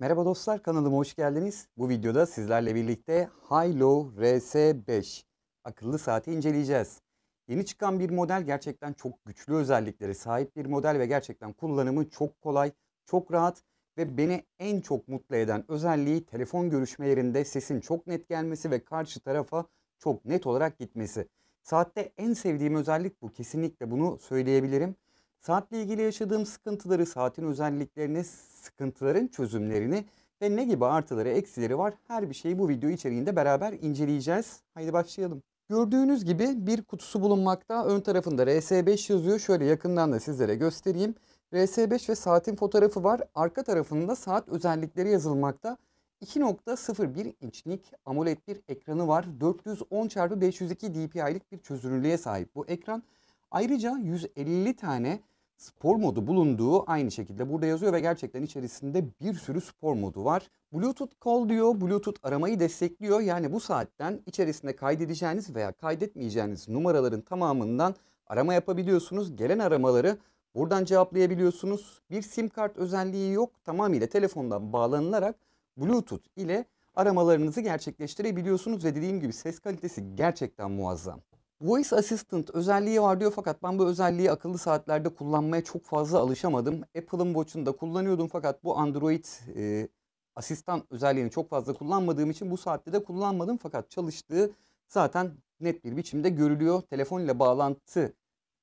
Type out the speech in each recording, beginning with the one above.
Merhaba dostlar kanalıma hoş geldiniz. Bu videoda sizlerle birlikte Hilo RS5 akıllı saati inceleyeceğiz. Yeni çıkan bir model gerçekten çok güçlü özelliklere sahip bir model ve gerçekten kullanımı çok kolay, çok rahat ve beni en çok mutlu eden özelliği telefon görüşmelerinde sesin çok net gelmesi ve karşı tarafa çok net olarak gitmesi. Saatte en sevdiğim özellik bu. Kesinlikle bunu söyleyebilirim. Saatle ilgili yaşadığım sıkıntıları, saatin özelliklerini sıkıntıların çözümlerini ve ne gibi artıları eksileri var her bir şeyi bu video içeriğinde beraber inceleyeceğiz. Haydi başlayalım. Gördüğünüz gibi bir kutusu bulunmakta. Ön tarafında RS5 yazıyor. Şöyle yakından da sizlere göstereyim. RS5 ve saatin fotoğrafı var. Arka tarafında saat özellikleri yazılmakta. 2.01 inçlik AMOLED bir ekranı var. 410 x 502 dpi'lik bir çözünürlüğe sahip bu ekran. Ayrıca 150 tane spor modu bulunduğu aynı şekilde burada yazıyor ve gerçekten içerisinde bir sürü spor modu var. Bluetooth call diyor, Bluetooth aramayı destekliyor. Yani bu saatten içerisinde kaydedeceğiniz veya kaydetmeyeceğiniz numaraların tamamından arama yapabiliyorsunuz. Gelen aramaları buradan cevaplayabiliyorsunuz. Bir sim kart özelliği yok. Tamamıyla telefondan bağlanılarak Bluetooth ile aramalarınızı gerçekleştirebiliyorsunuz ve dediğim gibi ses kalitesi gerçekten muazzam. Voice Assistant özelliği var diyor fakat ben bu özelliği akıllı saatlerde kullanmaya çok fazla alışamadım. Apple'ın Watch'ında kullanıyordum fakat bu Android e, asistan özelliğini çok fazla kullanmadığım için bu saatte de kullanmadım fakat çalıştığı zaten net bir biçimde görülüyor. Telefon ile bağlantı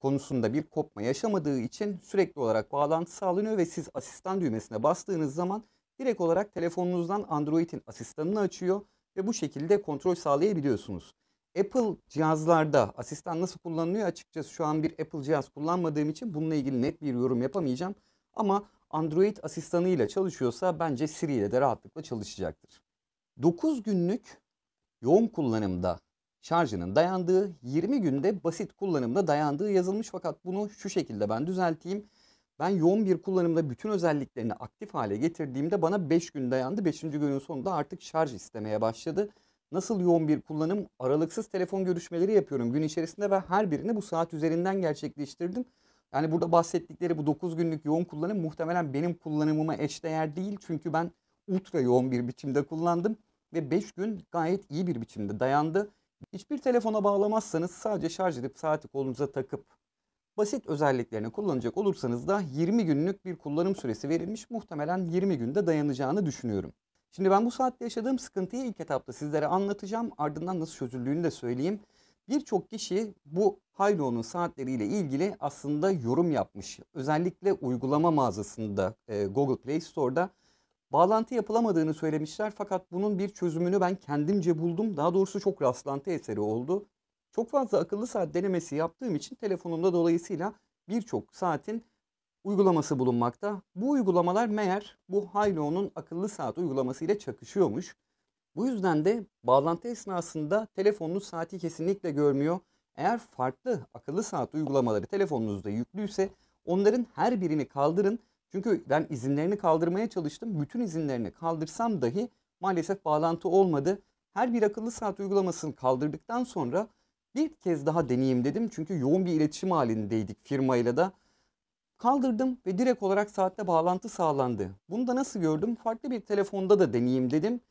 konusunda bir kopma yaşamadığı için sürekli olarak bağlantı sağlanıyor ve siz asistan düğmesine bastığınız zaman direkt olarak telefonunuzdan Android'in asistanını açıyor ve bu şekilde kontrol sağlayabiliyorsunuz. Apple cihazlarda asistan nasıl kullanılıyor açıkçası şu an bir Apple cihaz kullanmadığım için bununla ilgili net bir yorum yapamayacağım. Ama Android asistanıyla çalışıyorsa bence Siri ile de rahatlıkla çalışacaktır. 9 günlük yoğun kullanımda şarjının dayandığı, 20 günde basit kullanımda dayandığı yazılmış fakat bunu şu şekilde ben düzelteyim. Ben yoğun bir kullanımda bütün özelliklerini aktif hale getirdiğimde bana 5 gün dayandı. 5. günün sonunda artık şarj istemeye başladı. Nasıl yoğun bir kullanım? Aralıksız telefon görüşmeleri yapıyorum gün içerisinde ve her birini bu saat üzerinden gerçekleştirdim. Yani burada bahsettikleri bu 9 günlük yoğun kullanım muhtemelen benim kullanımıma eşdeğer değil. Çünkü ben ultra yoğun bir biçimde kullandım ve 5 gün gayet iyi bir biçimde dayandı. Hiçbir telefona bağlamazsanız sadece şarj edip saati kolunuza takıp basit özelliklerini kullanacak olursanız da 20 günlük bir kullanım süresi verilmiş muhtemelen 20 günde dayanacağını düşünüyorum. Şimdi ben bu saatte yaşadığım sıkıntıyı ilk etapta sizlere anlatacağım. Ardından nasıl çözüldüğünü de söyleyeyim. Birçok kişi bu Haylo'nun saatleriyle ilgili aslında yorum yapmış. Özellikle uygulama mağazasında e, Google Play Store'da bağlantı yapılamadığını söylemişler. Fakat bunun bir çözümünü ben kendimce buldum. Daha doğrusu çok rastlantı eseri oldu. Çok fazla akıllı saat denemesi yaptığım için telefonumda dolayısıyla birçok saatin uygulaması bulunmakta. Bu uygulamalar meğer bu Haylo'nun akıllı saat uygulaması ile çakışıyormuş. Bu yüzden de bağlantı esnasında telefonunuz saati kesinlikle görmüyor. Eğer farklı akıllı saat uygulamaları telefonunuzda yüklüyse onların her birini kaldırın. Çünkü ben izinlerini kaldırmaya çalıştım. Bütün izinlerini kaldırsam dahi maalesef bağlantı olmadı. Her bir akıllı saat uygulamasını kaldırdıktan sonra bir kez daha deneyeyim dedim. Çünkü yoğun bir iletişim halindeydik firmayla da. Kaldırdım ve direkt olarak saatte bağlantı sağlandı. Bunu da nasıl gördüm? Farklı bir telefonda da deneyeyim dedim.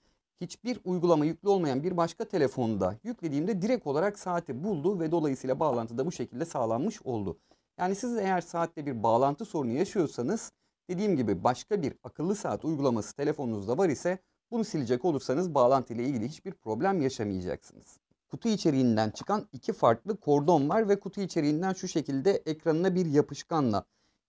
Hiçbir uygulama yüklü olmayan bir başka telefonda yüklediğimde direkt olarak saati buldu ve dolayısıyla bağlantı da bu şekilde sağlanmış oldu. Yani siz eğer saatte bir bağlantı sorunu yaşıyorsanız dediğim gibi başka bir akıllı saat uygulaması telefonunuzda var ise bunu silecek olursanız bağlantı ile ilgili hiçbir problem yaşamayacaksınız. Kutu içeriğinden çıkan iki farklı kordon var ve kutu içeriğinden şu şekilde ekranına bir yapışkanla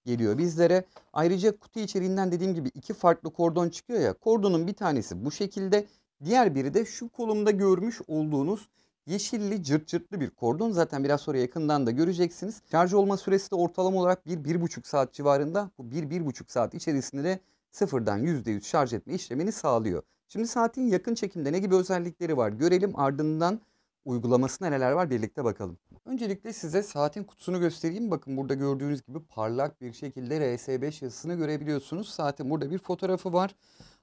geliyor bizlere. Ayrıca kutu içeriğinden dediğim gibi iki farklı kordon çıkıyor ya. Kordonun bir tanesi bu şekilde. Diğer biri de şu kolumda görmüş olduğunuz yeşilli cırt cırtlı bir kordon. Zaten biraz sonra yakından da göreceksiniz. Şarj olma süresi de ortalama olarak 1-1,5 saat civarında. Bu 1-1,5 saat içerisinde de sıfırdan %100 şarj etme işlemini sağlıyor. Şimdi saatin yakın çekimde ne gibi özellikleri var görelim ardından uygulamasına neler var birlikte bakalım. Öncelikle size saatin kutusunu göstereyim. Bakın burada gördüğünüz gibi parlak bir şekilde RS5 yazısını görebiliyorsunuz. Saatin burada bir fotoğrafı var.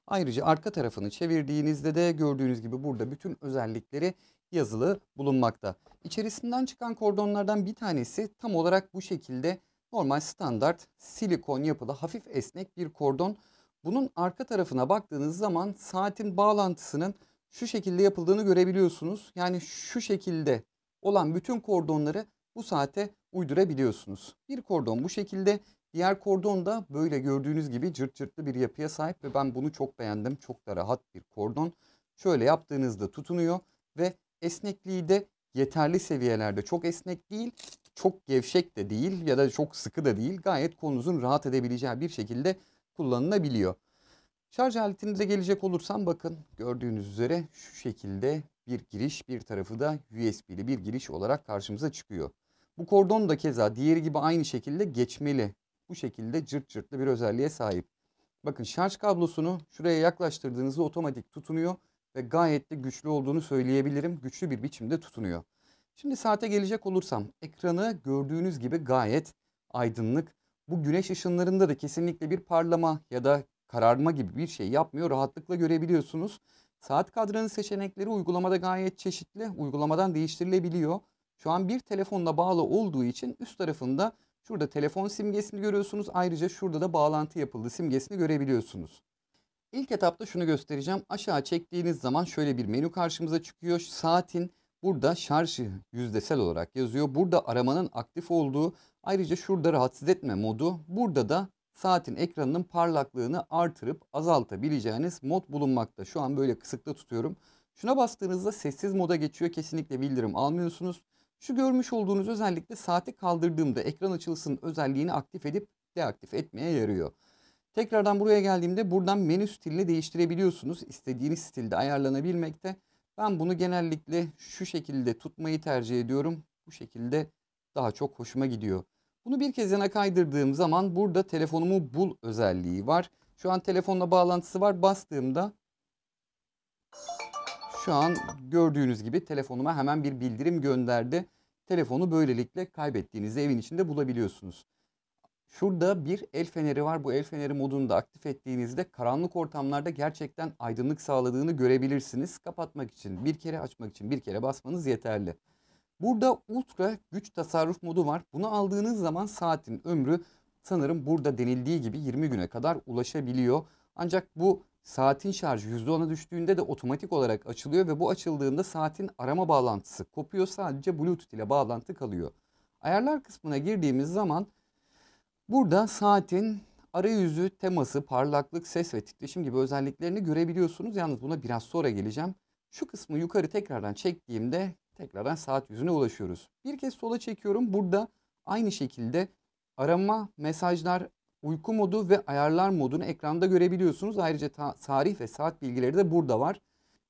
Ayrıca arka tarafını çevirdiğinizde de gördüğünüz gibi burada bütün özellikleri yazılı bulunmakta. İçerisinden çıkan kordonlardan bir tanesi tam olarak bu şekilde normal standart silikon yapılı hafif esnek bir kordon. Bunun arka tarafına baktığınız zaman saatin bağlantısının şu şekilde yapıldığını görebiliyorsunuz. Yani şu şekilde olan bütün kordonları bu saate uydurabiliyorsunuz. Bir kordon bu şekilde, diğer kordon da böyle gördüğünüz gibi cırt cırtlı bir yapıya sahip ve ben bunu çok beğendim. Çok da rahat bir kordon. Şöyle yaptığınızda tutunuyor ve esnekliği de yeterli seviyelerde çok esnek değil, çok gevşek de değil ya da çok sıkı da değil. Gayet kolunuzun rahat edebileceği bir şekilde kullanılabiliyor. Şarj aletinize gelecek olursam bakın gördüğünüz üzere şu şekilde bir giriş bir tarafı da USB'li bir giriş olarak karşımıza çıkıyor. Bu kordon da keza diğeri gibi aynı şekilde geçmeli. Bu şekilde cırt cırtlı bir özelliğe sahip. Bakın şarj kablosunu şuraya yaklaştırdığınızda otomatik tutunuyor ve gayet de güçlü olduğunu söyleyebilirim. Güçlü bir biçimde tutunuyor. Şimdi saate gelecek olursam ekranı gördüğünüz gibi gayet aydınlık. Bu güneş ışınlarında da kesinlikle bir parlama ya da kararma gibi bir şey yapmıyor. Rahatlıkla görebiliyorsunuz. Saat kadranı seçenekleri uygulamada gayet çeşitli. Uygulamadan değiştirilebiliyor. Şu an bir telefonla bağlı olduğu için üst tarafında şurada telefon simgesini görüyorsunuz. Ayrıca şurada da bağlantı yapıldı simgesini görebiliyorsunuz. İlk etapta şunu göstereceğim. Aşağı çektiğiniz zaman şöyle bir menü karşımıza çıkıyor. Saatin burada şarjı yüzdesel olarak yazıyor. Burada aramanın aktif olduğu ayrıca şurada rahatsız etme modu. Burada da saatin ekranının parlaklığını artırıp azaltabileceğiniz mod bulunmakta. Şu an böyle kısıkta tutuyorum. Şuna bastığınızda sessiz moda geçiyor. Kesinlikle bildirim almıyorsunuz. Şu görmüş olduğunuz özellikle saati kaldırdığımda ekran açılısının özelliğini aktif edip deaktif etmeye yarıyor. Tekrardan buraya geldiğimde buradan menü stilini değiştirebiliyorsunuz. İstediğiniz stilde ayarlanabilmekte. Ben bunu genellikle şu şekilde tutmayı tercih ediyorum. Bu şekilde daha çok hoşuma gidiyor. Bunu bir kez yana kaydırdığım zaman burada telefonumu bul özelliği var. Şu an telefonla bağlantısı var. Bastığımda şu an gördüğünüz gibi telefonuma hemen bir bildirim gönderdi. Telefonu böylelikle kaybettiğinizi evin içinde bulabiliyorsunuz. Şurada bir el feneri var. Bu el feneri modunu da aktif ettiğinizde karanlık ortamlarda gerçekten aydınlık sağladığını görebilirsiniz. Kapatmak için bir kere açmak için bir kere basmanız yeterli. Burada ultra güç tasarruf modu var. Bunu aldığınız zaman saatin ömrü sanırım burada denildiği gibi 20 güne kadar ulaşabiliyor. Ancak bu saatin şarjı %10'a düştüğünde de otomatik olarak açılıyor ve bu açıldığında saatin arama bağlantısı kopuyor. Sadece Bluetooth ile bağlantı kalıyor. Ayarlar kısmına girdiğimiz zaman burada saatin arayüzü, teması, parlaklık, ses ve titreşim gibi özelliklerini görebiliyorsunuz. Yalnız buna biraz sonra geleceğim. Şu kısmı yukarı tekrardan çektiğimde Tekrardan saat yüzüne ulaşıyoruz. Bir kez sola çekiyorum. Burada aynı şekilde arama, mesajlar, uyku modu ve ayarlar modunu ekranda görebiliyorsunuz. Ayrıca ta- tarih ve saat bilgileri de burada var.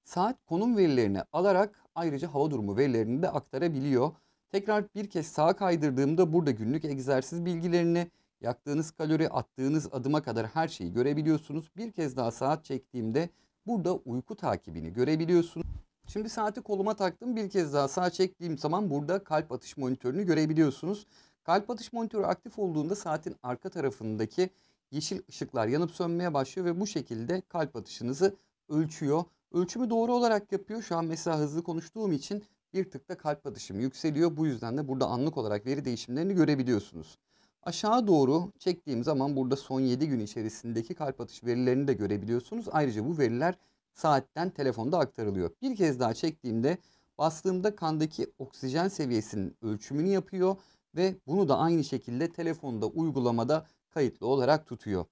Saat konum verilerini alarak ayrıca hava durumu verilerini de aktarabiliyor. Tekrar bir kez sağa kaydırdığımda burada günlük egzersiz bilgilerini, yaktığınız kalori, attığınız adıma kadar her şeyi görebiliyorsunuz. Bir kez daha saat çektiğimde burada uyku takibini görebiliyorsunuz. Şimdi saati koluma taktım. Bir kez daha sağ çektiğim zaman burada kalp atış monitörünü görebiliyorsunuz. Kalp atış monitörü aktif olduğunda saatin arka tarafındaki yeşil ışıklar yanıp sönmeye başlıyor ve bu şekilde kalp atışınızı ölçüyor. Ölçümü doğru olarak yapıyor. Şu an mesela hızlı konuştuğum için bir tıkta kalp atışım yükseliyor. Bu yüzden de burada anlık olarak veri değişimlerini görebiliyorsunuz. Aşağı doğru çektiğim zaman burada son 7 gün içerisindeki kalp atış verilerini de görebiliyorsunuz. Ayrıca bu veriler saatten telefonda aktarılıyor. Bir kez daha çektiğimde bastığımda kandaki oksijen seviyesinin ölçümünü yapıyor ve bunu da aynı şekilde telefonda uygulamada kayıtlı olarak tutuyor.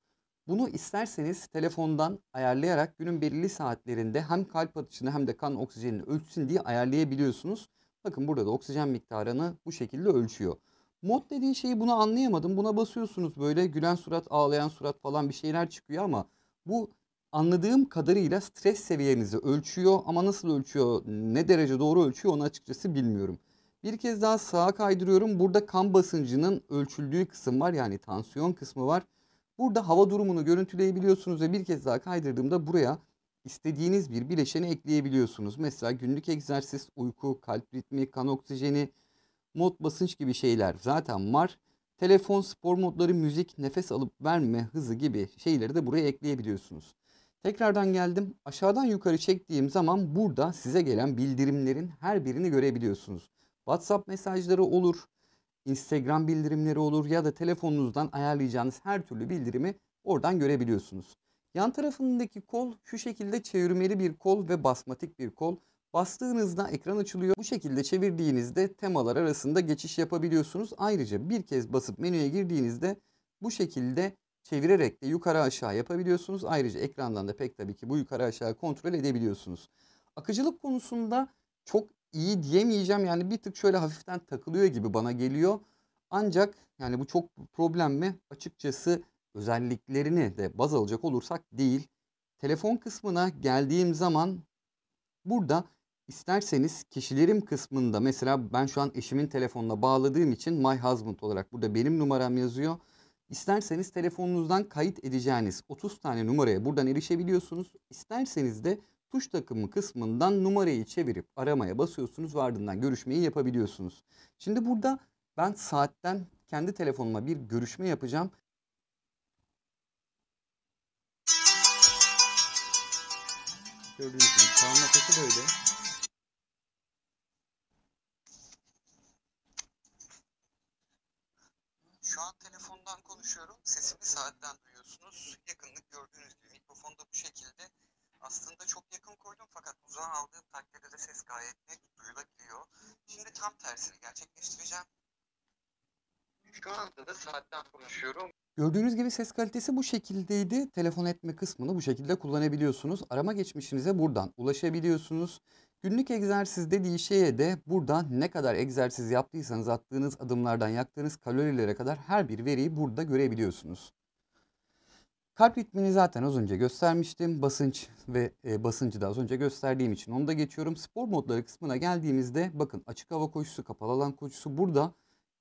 Bunu isterseniz telefondan ayarlayarak günün belirli saatlerinde hem kalp atışını hem de kan oksijenini ölçsün diye ayarlayabiliyorsunuz. Bakın burada da oksijen miktarını bu şekilde ölçüyor. Mod dediğin şeyi bunu anlayamadım. Buna basıyorsunuz böyle gülen surat, ağlayan surat falan bir şeyler çıkıyor ama bu anladığım kadarıyla stres seviyenizi ölçüyor ama nasıl ölçüyor, ne derece doğru ölçüyor onu açıkçası bilmiyorum. Bir kez daha sağa kaydırıyorum. Burada kan basıncının ölçüldüğü kısım var yani tansiyon kısmı var. Burada hava durumunu görüntüleyebiliyorsunuz ve bir kez daha kaydırdığımda buraya istediğiniz bir bileşeni ekleyebiliyorsunuz. Mesela günlük egzersiz, uyku, kalp ritmi, kan oksijeni, mod basınç gibi şeyler zaten var. Telefon, spor modları, müzik, nefes alıp verme hızı gibi şeyleri de buraya ekleyebiliyorsunuz. Tekrardan geldim. Aşağıdan yukarı çektiğim zaman burada size gelen bildirimlerin her birini görebiliyorsunuz. WhatsApp mesajları olur, Instagram bildirimleri olur ya da telefonunuzdan ayarlayacağınız her türlü bildirimi oradan görebiliyorsunuz. Yan tarafındaki kol şu şekilde çevirmeli bir kol ve basmatik bir kol. Bastığınızda ekran açılıyor. Bu şekilde çevirdiğinizde temalar arasında geçiş yapabiliyorsunuz. Ayrıca bir kez basıp menüye girdiğinizde bu şekilde çevirerek de yukarı aşağı yapabiliyorsunuz. Ayrıca ekrandan da pek tabii ki bu yukarı aşağı kontrol edebiliyorsunuz. Akıcılık konusunda çok iyi diyemeyeceğim. Yani bir tık şöyle hafiften takılıyor gibi bana geliyor. Ancak yani bu çok problem mi? Açıkçası özelliklerini de baz alacak olursak değil. Telefon kısmına geldiğim zaman burada isterseniz kişilerim kısmında mesela ben şu an eşimin telefonuna bağladığım için My Husband olarak burada benim numaram yazıyor. İsterseniz telefonunuzdan kayıt edeceğiniz 30 tane numaraya buradan erişebiliyorsunuz. İsterseniz de tuş takımı kısmından numarayı çevirip aramaya basıyorsunuz ve ardından görüşmeyi yapabiliyorsunuz. Şimdi burada ben saatten kendi telefonuma bir görüşme yapacağım. Gördüğünüz gibi çağın böyle. sesimi saatten duyuyorsunuz. Yakınlık gördüğünüz gibi mikrofonda bu şekilde. Aslında çok yakın koydum fakat uzağa aldığım takdirde de ses gayet net duyulabiliyor. Şimdi tam tersini gerçekleştireceğim. Şu anda da saatten konuşuyorum. Gördüğünüz gibi ses kalitesi bu şekildeydi. Telefon etme kısmını bu şekilde kullanabiliyorsunuz. Arama geçmişinize buradan ulaşabiliyorsunuz. Günlük egzersiz dediği şeye de burada ne kadar egzersiz yaptıysanız attığınız adımlardan yaktığınız kalorilere kadar her bir veriyi burada görebiliyorsunuz. Kalp ritmini zaten az önce göstermiştim. Basınç ve e, basıncı da az önce gösterdiğim için onu da geçiyorum. Spor modları kısmına geldiğimizde bakın açık hava koşusu, kapalı alan koşusu burada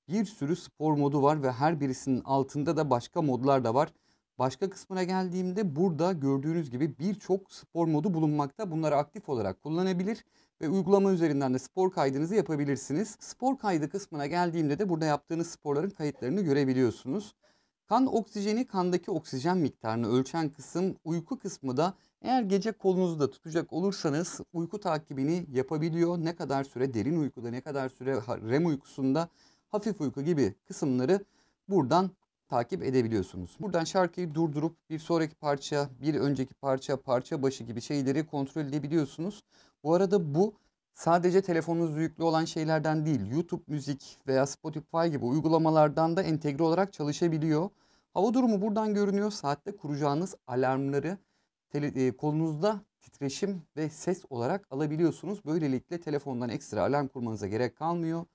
bir sürü spor modu var ve her birisinin altında da başka modlar da var. Başka kısmına geldiğimde burada gördüğünüz gibi birçok spor modu bulunmakta. Bunları aktif olarak kullanabilir ve uygulama üzerinden de spor kaydınızı yapabilirsiniz. Spor kaydı kısmına geldiğimde de burada yaptığınız sporların kayıtlarını görebiliyorsunuz. Kan oksijeni kandaki oksijen miktarını ölçen kısım uyku kısmı da eğer gece kolunuzu da tutacak olursanız uyku takibini yapabiliyor. Ne kadar süre derin uykuda ne kadar süre REM uykusunda hafif uyku gibi kısımları buradan takip edebiliyorsunuz. Buradan şarkıyı durdurup bir sonraki parça, bir önceki parça, parça başı gibi şeyleri kontrol edebiliyorsunuz. Bu arada bu sadece telefonunuz yüklü olan şeylerden değil, YouTube müzik veya Spotify gibi uygulamalardan da entegre olarak çalışabiliyor. Hava durumu buradan görünüyor. Saatte kuracağınız alarmları e, kolunuzda titreşim ve ses olarak alabiliyorsunuz. Böylelikle telefondan ekstra alarm kurmanıza gerek kalmıyor.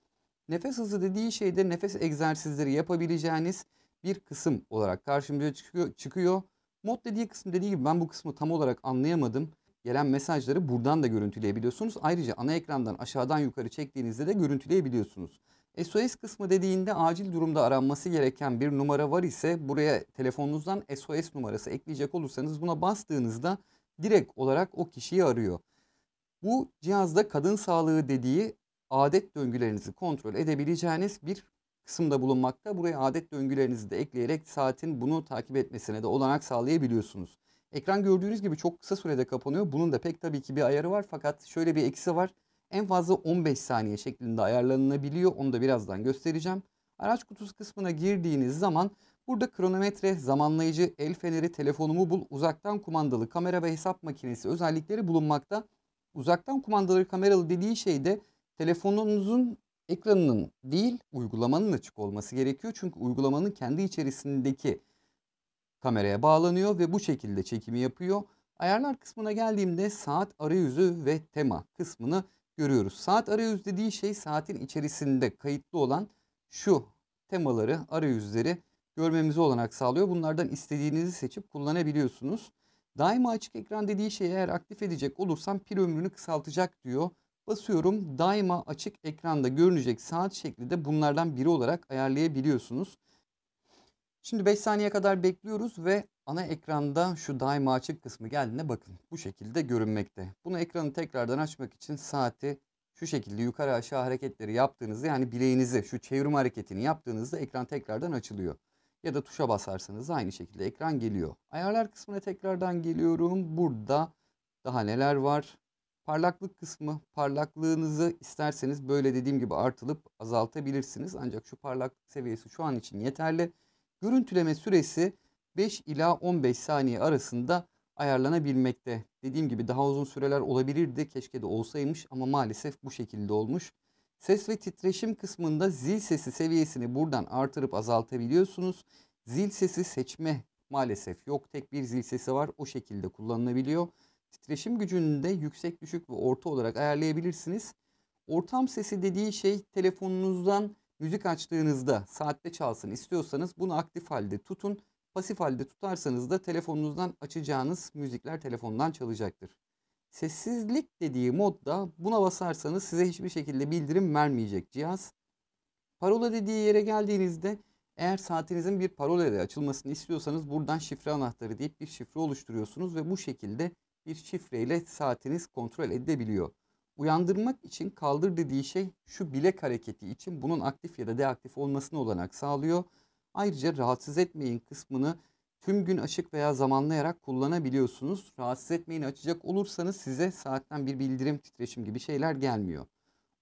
Nefes hızı dediği şeyde nefes egzersizleri yapabileceğiniz bir kısım olarak karşımıza çıkıyor. Mod dediği kısım dediği gibi ben bu kısmı tam olarak anlayamadım. Gelen mesajları buradan da görüntüleyebiliyorsunuz. Ayrıca ana ekrandan aşağıdan yukarı çektiğinizde de görüntüleyebiliyorsunuz. SOS kısmı dediğinde acil durumda aranması gereken bir numara var ise buraya telefonunuzdan SOS numarası ekleyecek olursanız buna bastığınızda direkt olarak o kişiyi arıyor. Bu cihazda kadın sağlığı dediği adet döngülerinizi kontrol edebileceğiniz bir kısımda bulunmakta. Buraya adet döngülerinizi de ekleyerek saatin bunu takip etmesine de olanak sağlayabiliyorsunuz. Ekran gördüğünüz gibi çok kısa sürede kapanıyor. Bunun da pek tabii ki bir ayarı var fakat şöyle bir eksi var. En fazla 15 saniye şeklinde ayarlanabiliyor. Onu da birazdan göstereceğim. Araç kutusu kısmına girdiğiniz zaman burada kronometre, zamanlayıcı, el feneri, telefonumu bul, uzaktan kumandalı kamera ve hesap makinesi özellikleri bulunmakta. Uzaktan kumandalı kameralı dediği şey de telefonunuzun ekranının değil uygulamanın açık olması gerekiyor. Çünkü uygulamanın kendi içerisindeki kameraya bağlanıyor ve bu şekilde çekimi yapıyor. Ayarlar kısmına geldiğimde saat arayüzü ve tema kısmını görüyoruz. Saat arayüz dediği şey saatin içerisinde kayıtlı olan şu temaları, arayüzleri görmemize olanak sağlıyor. Bunlardan istediğinizi seçip kullanabiliyorsunuz. Daima açık ekran dediği şeyi eğer aktif edecek olursam pil ömrünü kısaltacak diyor. Basıyorum daima açık ekranda görünecek saat şekli de bunlardan biri olarak ayarlayabiliyorsunuz. Şimdi 5 saniye kadar bekliyoruz ve ana ekranda şu daima açık kısmı geldiğinde bakın bu şekilde görünmekte. Bunu ekranı tekrardan açmak için saati şu şekilde yukarı aşağı hareketleri yaptığınızda yani bileğinizi şu çevirme hareketini yaptığınızda ekran tekrardan açılıyor. Ya da tuşa basarsanız aynı şekilde ekran geliyor. Ayarlar kısmına tekrardan geliyorum. Burada daha neler var? Parlaklık kısmı parlaklığınızı isterseniz böyle dediğim gibi artılıp azaltabilirsiniz. Ancak şu parlaklık seviyesi şu an için yeterli. Görüntüleme süresi 5 ila 15 saniye arasında ayarlanabilmekte. Dediğim gibi daha uzun süreler olabilirdi. Keşke de olsaymış ama maalesef bu şekilde olmuş. Ses ve titreşim kısmında zil sesi seviyesini buradan artırıp azaltabiliyorsunuz. Zil sesi seçme maalesef yok. Tek bir zil sesi var. O şekilde kullanılabiliyor. Titreşim gücünü de yüksek, düşük ve orta olarak ayarlayabilirsiniz. Ortam sesi dediği şey telefonunuzdan müzik açtığınızda saatte çalsın istiyorsanız bunu aktif halde tutun. Pasif halde tutarsanız da telefonunuzdan açacağınız müzikler telefondan çalacaktır. Sessizlik dediği modda buna basarsanız size hiçbir şekilde bildirim vermeyecek cihaz. Parola dediği yere geldiğinizde eğer saatinizin bir parola ile açılmasını istiyorsanız buradan şifre anahtarı deyip bir şifre oluşturuyorsunuz ve bu şekilde bir şifreyle saatiniz kontrol edilebiliyor. Uyandırmak için kaldır dediği şey şu bilek hareketi için bunun aktif ya da deaktif olmasını olanak sağlıyor. Ayrıca rahatsız etmeyin kısmını tüm gün açık veya zamanlayarak kullanabiliyorsunuz. Rahatsız etmeyin açacak olursanız size saatten bir bildirim, titreşim gibi şeyler gelmiyor.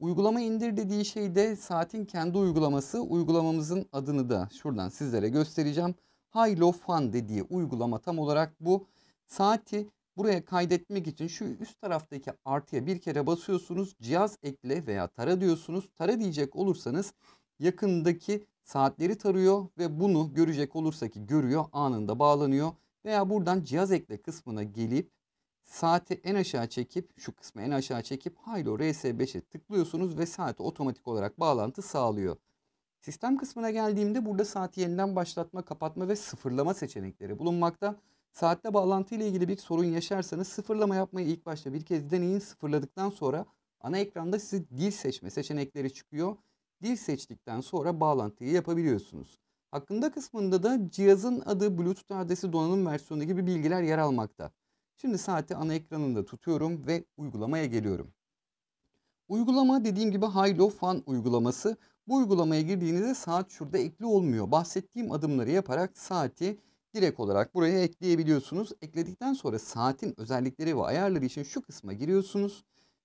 Uygulama indir dediği şey de saatin kendi uygulaması. Uygulamamızın adını da şuradan sizlere göstereceğim. High Fun dediği uygulama tam olarak bu. Saati Buraya kaydetmek için şu üst taraftaki artıya bir kere basıyorsunuz. Cihaz ekle veya tara diyorsunuz. Tara diyecek olursanız yakındaki saatleri tarıyor ve bunu görecek olursa ki görüyor anında bağlanıyor. Veya buradan cihaz ekle kısmına gelip saati en aşağı çekip şu kısmı en aşağı çekip Haylo RS5'e tıklıyorsunuz ve saati otomatik olarak bağlantı sağlıyor. Sistem kısmına geldiğimde burada saati yeniden başlatma, kapatma ve sıfırlama seçenekleri bulunmakta. Saatte bağlantı ile ilgili bir sorun yaşarsanız sıfırlama yapmayı ilk başta bir kez deneyin. Sıfırladıktan sonra ana ekranda sizi dil seçme seçenekleri çıkıyor. Dil seçtikten sonra bağlantıyı yapabiliyorsunuz. Hakkında kısmında da cihazın adı, Bluetooth adresi, donanım versiyonu gibi bilgiler yer almakta. Şimdi saati ana ekranında tutuyorum ve uygulamaya geliyorum. Uygulama dediğim gibi Hilo Fan uygulaması. Bu uygulamaya girdiğinizde saat şurada ekli olmuyor. Bahsettiğim adımları yaparak saati direkt olarak buraya ekleyebiliyorsunuz. Ekledikten sonra saatin özellikleri ve ayarları için şu kısma giriyorsunuz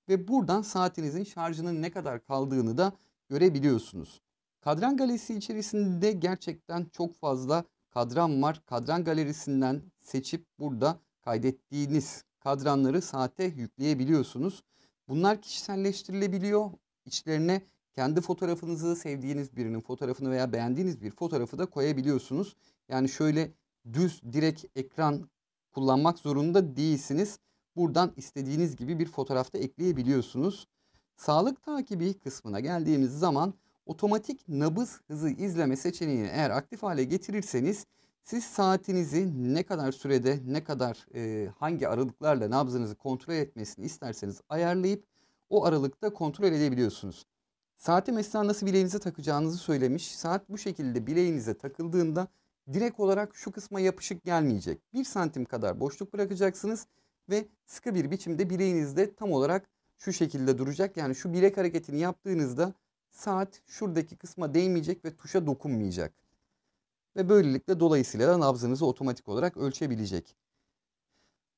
ve buradan saatinizin şarjının ne kadar kaldığını da görebiliyorsunuz. Kadran galerisi içerisinde gerçekten çok fazla kadran var. Kadran galerisinden seçip burada kaydettiğiniz kadranları saate yükleyebiliyorsunuz. Bunlar kişiselleştirilebiliyor. İçlerine kendi fotoğrafınızı, sevdiğiniz birinin fotoğrafını veya beğendiğiniz bir fotoğrafı da koyabiliyorsunuz. Yani şöyle düz direkt ekran kullanmak zorunda değilsiniz. Buradan istediğiniz gibi bir fotoğrafta ekleyebiliyorsunuz. Sağlık takibi kısmına geldiğimiz zaman otomatik nabız hızı izleme seçeneğini eğer aktif hale getirirseniz siz saatinizi ne kadar sürede ne kadar e, hangi aralıklarla nabzınızı kontrol etmesini isterseniz ayarlayıp o aralıkta kontrol edebiliyorsunuz. Saati mesela nasıl bileğinize takacağınızı söylemiş. Saat bu şekilde bileğinize takıldığında direkt olarak şu kısma yapışık gelmeyecek. 1 santim kadar boşluk bırakacaksınız ve sıkı bir biçimde bileğinizde tam olarak şu şekilde duracak. Yani şu bilek hareketini yaptığınızda saat şuradaki kısma değmeyecek ve tuşa dokunmayacak. Ve böylelikle dolayısıyla da nabzınızı otomatik olarak ölçebilecek.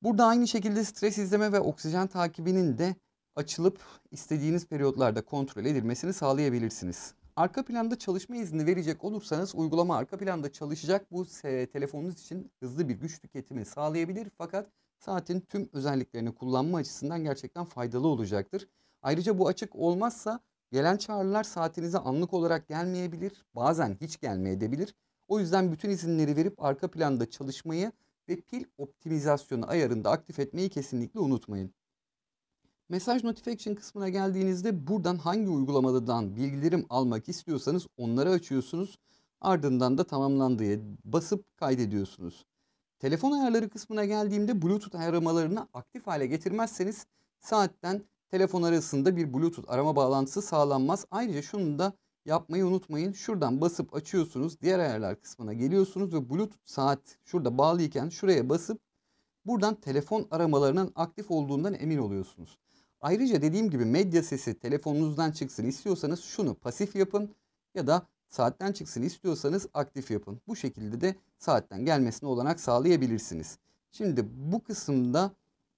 Burada aynı şekilde stres izleme ve oksijen takibinin de açılıp istediğiniz periyotlarda kontrol edilmesini sağlayabilirsiniz. Arka planda çalışma izni verecek olursanız uygulama arka planda çalışacak. Bu telefonunuz için hızlı bir güç tüketimi sağlayabilir fakat saatin tüm özelliklerini kullanma açısından gerçekten faydalı olacaktır. Ayrıca bu açık olmazsa gelen çağrılar saatinize anlık olarak gelmeyebilir. Bazen hiç gelmeyebilir. O yüzden bütün izinleri verip arka planda çalışmayı ve pil optimizasyonu ayarında aktif etmeyi kesinlikle unutmayın. Mesaj notification kısmına geldiğinizde buradan hangi uygulamadan bilgilerim almak istiyorsanız onları açıyorsunuz. Ardından da tamamlan basıp kaydediyorsunuz. Telefon ayarları kısmına geldiğimde Bluetooth aramalarını aktif hale getirmezseniz saatten telefon arasında bir Bluetooth arama bağlantısı sağlanmaz. Ayrıca şunu da yapmayı unutmayın. Şuradan basıp açıyorsunuz. Diğer ayarlar kısmına geliyorsunuz ve Bluetooth saat şurada bağlıyken şuraya basıp buradan telefon aramalarının aktif olduğundan emin oluyorsunuz. Ayrıca dediğim gibi medya sesi telefonunuzdan çıksın istiyorsanız şunu pasif yapın ya da saatten çıksın istiyorsanız aktif yapın. Bu şekilde de saatten gelmesine olanak sağlayabilirsiniz. Şimdi bu kısımda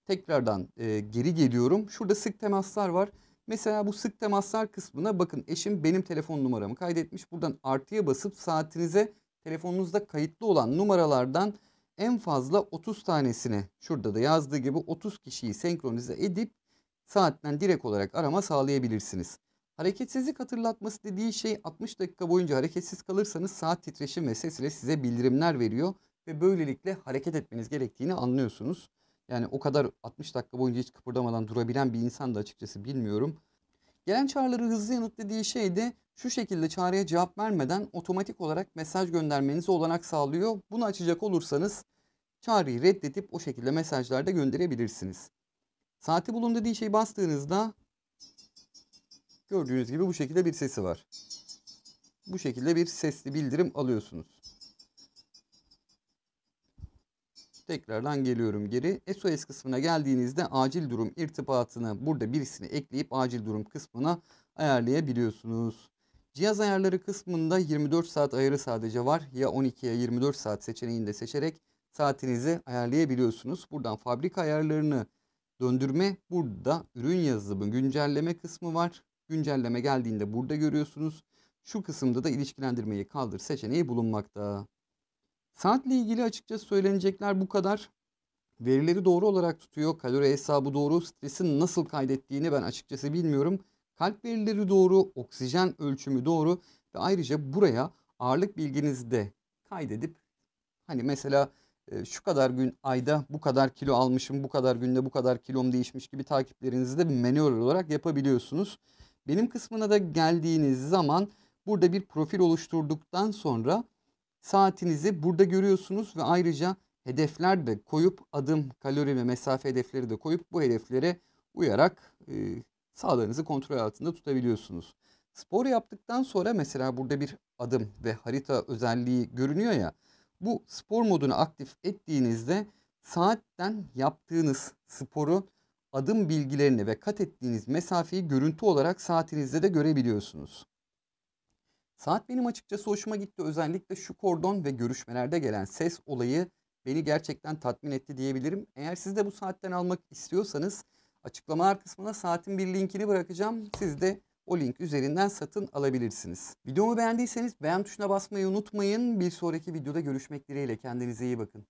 tekrardan e, geri geliyorum. Şurada sık temaslar var. Mesela bu sık temaslar kısmına bakın eşim benim telefon numaramı kaydetmiş. Buradan artıya basıp saatinize telefonunuzda kayıtlı olan numaralardan en fazla 30 tanesini şurada da yazdığı gibi 30 kişiyi senkronize edip saatten direkt olarak arama sağlayabilirsiniz. Hareketsizlik hatırlatması dediği şey 60 dakika boyunca hareketsiz kalırsanız saat titreşim ve ses size bildirimler veriyor ve böylelikle hareket etmeniz gerektiğini anlıyorsunuz. Yani o kadar 60 dakika boyunca hiç kıpırdamadan durabilen bir insan da açıkçası bilmiyorum. Gelen çağrıları hızlı yanıt dediği şey de şu şekilde çağrıya cevap vermeden otomatik olarak mesaj göndermenizi olanak sağlıyor. Bunu açacak olursanız çağrıyı reddedip o şekilde mesajlarda gönderebilirsiniz. Saati bulun dediği şeyi bastığınızda gördüğünüz gibi bu şekilde bir sesi var. Bu şekilde bir sesli bildirim alıyorsunuz. Tekrardan geliyorum geri. SOS kısmına geldiğinizde acil durum irtibatını burada birisini ekleyip acil durum kısmına ayarlayabiliyorsunuz. Cihaz ayarları kısmında 24 saat ayarı sadece var. Ya 12 ya 24 saat seçeneğini de seçerek saatinizi ayarlayabiliyorsunuz. Buradan fabrika ayarlarını Döndürme burada ürün yazılımı güncelleme kısmı var. Güncelleme geldiğinde burada görüyorsunuz. Şu kısımda da ilişkilendirmeyi kaldır seçeneği bulunmakta. Saatle ilgili açıkça söylenecekler bu kadar. Verileri doğru olarak tutuyor. Kalori hesabı doğru. Stresin nasıl kaydettiğini ben açıkçası bilmiyorum. Kalp verileri doğru. Oksijen ölçümü doğru. Ve ayrıca buraya ağırlık bilginizi de kaydedip hani mesela şu kadar gün ayda bu kadar kilo almışım, bu kadar günde bu kadar kilom değişmiş gibi takiplerinizi de manuel olarak yapabiliyorsunuz. Benim kısmına da geldiğiniz zaman burada bir profil oluşturduktan sonra saatinizi burada görüyorsunuz ve ayrıca hedefler de koyup adım, kalori ve mesafe hedefleri de koyup bu hedeflere uyarak e, sağlığınızı kontrol altında tutabiliyorsunuz. Spor yaptıktan sonra mesela burada bir adım ve harita özelliği görünüyor ya. Bu spor modunu aktif ettiğinizde saatten yaptığınız sporu adım bilgilerini ve kat ettiğiniz mesafeyi görüntü olarak saatinizde de görebiliyorsunuz. Saat benim açıkçası hoşuma gitti. Özellikle şu kordon ve görüşmelerde gelen ses olayı beni gerçekten tatmin etti diyebilirim. Eğer siz de bu saatten almak istiyorsanız açıklamalar kısmına saatin bir linkini bırakacağım. Siz de o link üzerinden satın alabilirsiniz. Videomu beğendiyseniz beğen tuşuna basmayı unutmayın. Bir sonraki videoda görüşmek dileğiyle kendinize iyi bakın.